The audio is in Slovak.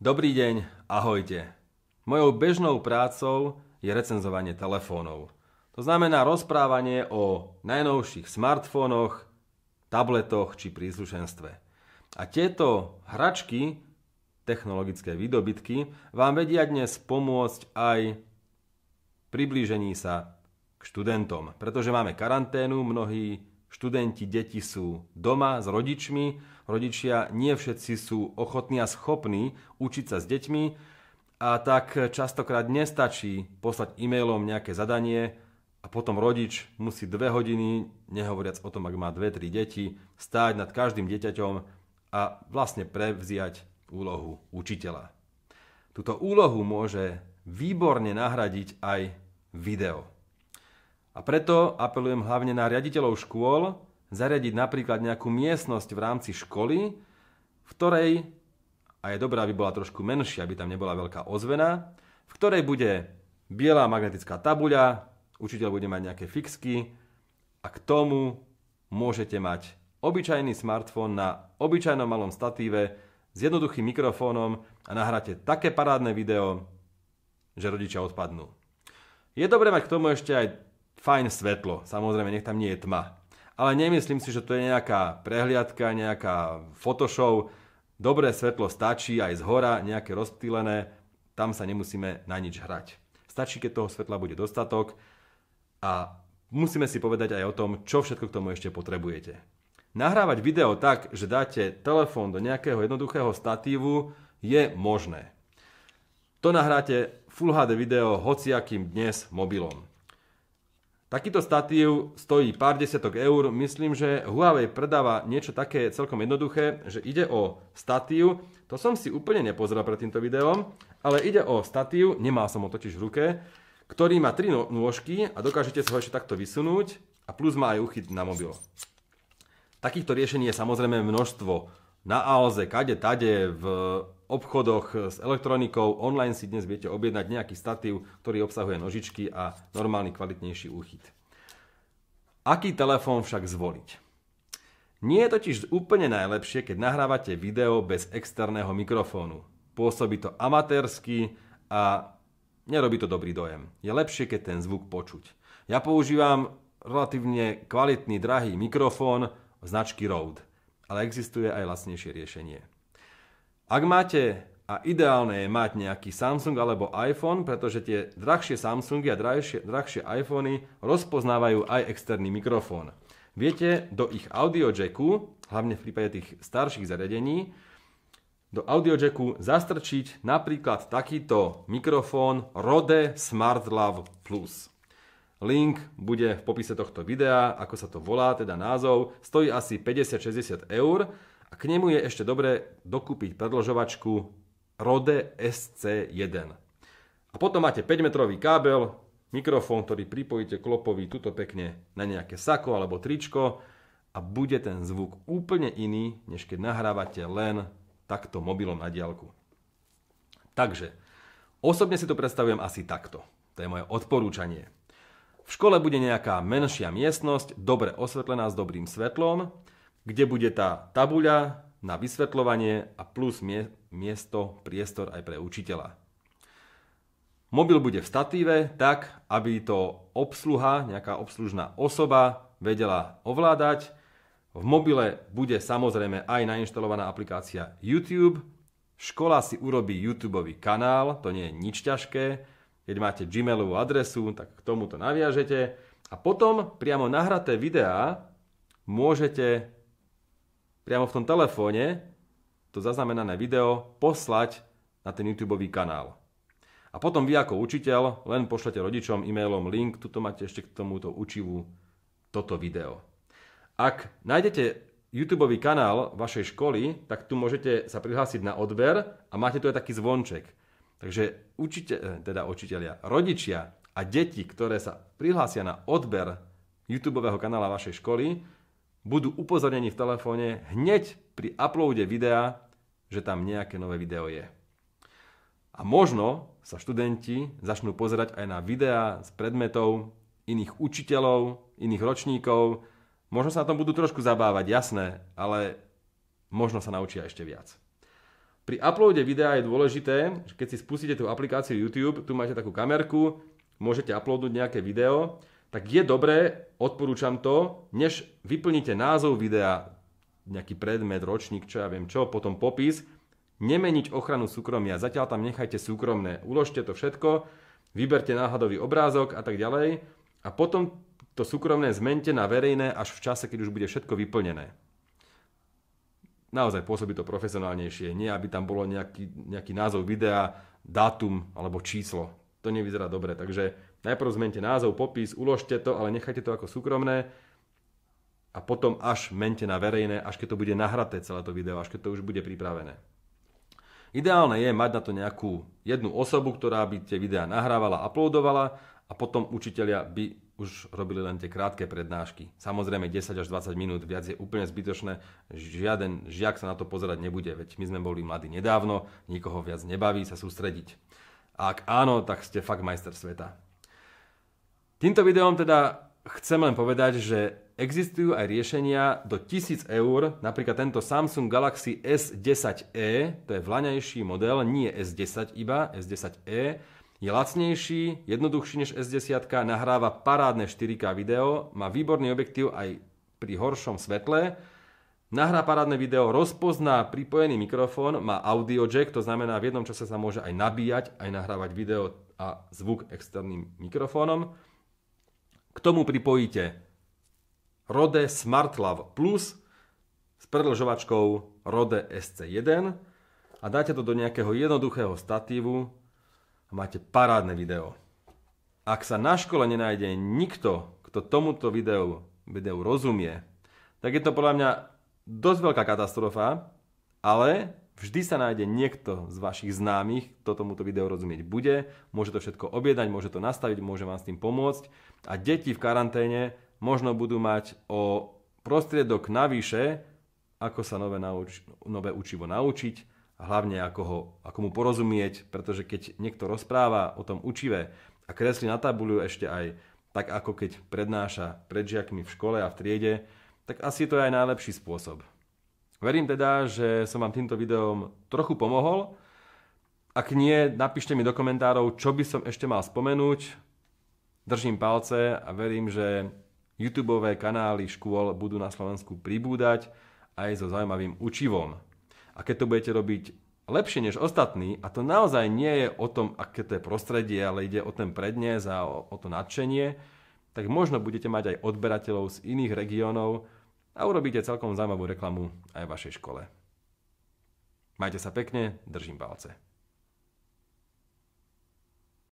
Dobrý deň, ahojte. Mojou bežnou prácou je recenzovanie telefónov. To znamená rozprávanie o najnovších smartfónoch, tabletoch či príslušenstve. A tieto hračky, technologické výdobytky, vám vedia dnes pomôcť aj priblížení sa k študentom. Pretože máme karanténu, mnohí študenti, deti sú doma s rodičmi, rodičia nie všetci sú ochotní a schopní učiť sa s deťmi a tak častokrát nestačí poslať e-mailom nejaké zadanie a potom rodič musí dve hodiny, nehovoriac o tom, ak má dve, tri deti, stáť nad každým dieťaťom a vlastne prevziať úlohu učiteľa. Tuto úlohu môže výborne nahradiť aj video. A preto apelujem hlavne na riaditeľov škôl, zariadiť napríklad nejakú miestnosť v rámci školy, v ktorej, a je dobré, aby bola trošku menšia, aby tam nebola veľká ozvena, v ktorej bude biela magnetická tabuľa, učiteľ bude mať nejaké fixky a k tomu môžete mať obyčajný smartfón na obyčajnom malom statíve s jednoduchým mikrofónom a nahráte také parádne video, že rodičia odpadnú. Je dobré mať k tomu ešte aj fajn svetlo. Samozrejme, nech tam nie je tma ale nemyslím si, že to je nejaká prehliadka, nejaká Photoshop. Dobré svetlo stačí aj z hora, nejaké rozptýlené, tam sa nemusíme na nič hrať. Stačí, keď toho svetla bude dostatok a musíme si povedať aj o tom, čo všetko k tomu ešte potrebujete. Nahrávať video tak, že dáte telefón do nejakého jednoduchého statívu, je možné. To nahráte Full HD video hociakým dnes mobilom. Takýto statív stojí pár desiatok eur. Myslím, že Huawei predáva niečo také celkom jednoduché, že ide o statív. To som si úplne nepozeral pred týmto videom, ale ide o statív, nemal som ho totiž v ruke, ktorý má tri no-, nôžky a dokážete sa ho ešte takto vysunúť a plus má aj uchyt na mobil. Takýchto riešení je samozrejme množstvo. Na Alze, kade, tade, v obchodoch eh, s elektronikou. Online si dnes viete objednať nejaký statív, ktorý obsahuje nožičky a normálny kvalitnejší úchyt. Aký telefón však zvoliť? Nie je totiž úplne najlepšie, keď nahrávate video bez externého mikrofónu. Pôsobí to amatérsky a nerobí to dobrý dojem. Je lepšie, keď ten zvuk počuť. Ja používam relatívne kvalitný, drahý mikrofón značky Rode, ale existuje aj lacnejšie riešenie. Ak máte a ideálne je mať nejaký Samsung alebo iPhone, pretože tie drahšie Samsungy a drahšie, drahšie iPhony rozpoznávajú aj externý mikrofón. Viete do ich audio jacku, hlavne v prípade tých starších zariadení, do audio jacku zastrčiť napríklad takýto mikrofón Rode SmartLav Plus. Link bude v popise tohto videa, ako sa to volá, teda názov. Stojí asi 50-60 eur a k nemu je ešte dobre dokúpiť predložovačku Rode SC1. A potom máte 5-metrový kábel, mikrofón, ktorý pripojíte klopovi tuto pekne na nejaké sako alebo tričko a bude ten zvuk úplne iný, než keď nahrávate len takto mobilom na diálku. Takže, osobne si to predstavujem asi takto. To je moje odporúčanie. V škole bude nejaká menšia miestnosť, dobre osvetlená s dobrým svetlom kde bude tá tabuľa na vysvetľovanie a plus miesto, priestor aj pre učiteľa. Mobil bude v statíve tak, aby to obsluha, nejaká obslužná osoba vedela ovládať. V mobile bude samozrejme aj nainštalovaná aplikácia YouTube. Škola si urobí YouTube kanál, to nie je nič ťažké. Keď máte Gmailovú adresu, tak k tomu to naviažete. A potom priamo nahraté videá môžete priamo v tom telefóne to zaznamenané video poslať na ten YouTube kanál. A potom vy ako učiteľ len pošlete rodičom e-mailom link, tuto máte ešte k tomuto učivu toto video. Ak nájdete YouTube kanál vašej školy, tak tu môžete sa prihlásiť na odber a máte tu aj taký zvonček. Takže učite, eh, teda učiteľia, rodičia a deti, ktoré sa prihlásia na odber YouTube kanála vašej školy, budú upozornení v telefóne hneď pri uploade videa, že tam nejaké nové video je. A možno sa študenti začnú pozerať aj na videá z predmetov iných učiteľov, iných ročníkov. Možno sa na tom budú trošku zabávať, jasné, ale možno sa naučia ešte viac. Pri uploade videa je dôležité, že keď si spustíte tú aplikáciu YouTube, tu máte takú kamerku, môžete uploadnúť nejaké video tak je dobré, odporúčam to, než vyplníte názov videa, nejaký predmet, ročník, čo ja viem čo, potom popis, nemeniť ochranu súkromia. Zatiaľ tam nechajte súkromné. Uložte to všetko, vyberte náhľadový obrázok a tak ďalej a potom to súkromné zmente na verejné až v čase, keď už bude všetko vyplnené. Naozaj pôsobí to profesionálnejšie, nie aby tam bolo nejaký, nejaký názov videa, dátum alebo číslo. To nevyzerá dobre, takže Najprv zmente názov, popis, uložte to, ale nechajte to ako súkromné a potom až mente na verejné, až keď to bude nahraté celé to video, až keď to už bude pripravené. Ideálne je mať na to nejakú jednu osobu, ktorá by tie videá nahrávala, uploadovala a potom učitelia by už robili len tie krátke prednášky. Samozrejme 10 až 20 minút, viac je úplne zbytočné, žiaden žiak sa na to pozerať nebude, veď my sme boli mladí nedávno, nikoho viac nebaví sa sústrediť. A ak áno, tak ste fakt majster sveta. Týmto videom teda chcem len povedať, že existujú aj riešenia do 1000 eur, napríklad tento Samsung Galaxy S10e, to je vlaňajší model, nie S10 iba, S10e, je lacnejší, jednoduchší než S10, nahráva parádne 4K video, má výborný objektív aj pri horšom svetle, nahrá parádne video, rozpozná pripojený mikrofón, má audio jack, to znamená v jednom čase sa môže aj nabíjať, aj nahrávať video a zvuk externým mikrofónom. K tomu pripojíte Rode SmartLav Plus s predlžovačkou Rode SC1 a dáte to do nejakého jednoduchého statívu a máte parádne video. Ak sa na škole nenájde nikto, kto tomuto videu, videu rozumie, tak je to podľa mňa dosť veľká katastrofa, ale Vždy sa nájde niekto z vašich známych, kto tomuto videu rozumieť bude, môže to všetko objednať, môže to nastaviť, môže vám s tým pomôcť. A deti v karanténe možno budú mať o prostriedok navyše, ako sa nové, nauč- nové učivo naučiť a hlavne ako, ho, ako mu porozumieť, pretože keď niekto rozpráva o tom učive a kresli na tabuľu ešte aj tak, ako keď prednáša pred žiakmi v škole a v triede, tak asi to je aj najlepší spôsob. Verím teda, že som vám týmto videom trochu pomohol. Ak nie, napíšte mi do komentárov, čo by som ešte mal spomenúť. Držím palce a verím, že YouTube kanály škôl budú na Slovensku pribúdať aj so zaujímavým učivom. A keď to budete robiť lepšie než ostatní, a to naozaj nie je o tom, aké to je prostredie, ale ide o ten prednes a o, o to nadšenie, tak možno budete mať aj odberateľov z iných regiónov, a urobíte celkom zaujímavú reklamu aj vašej škole. Majte sa pekne, držím palce.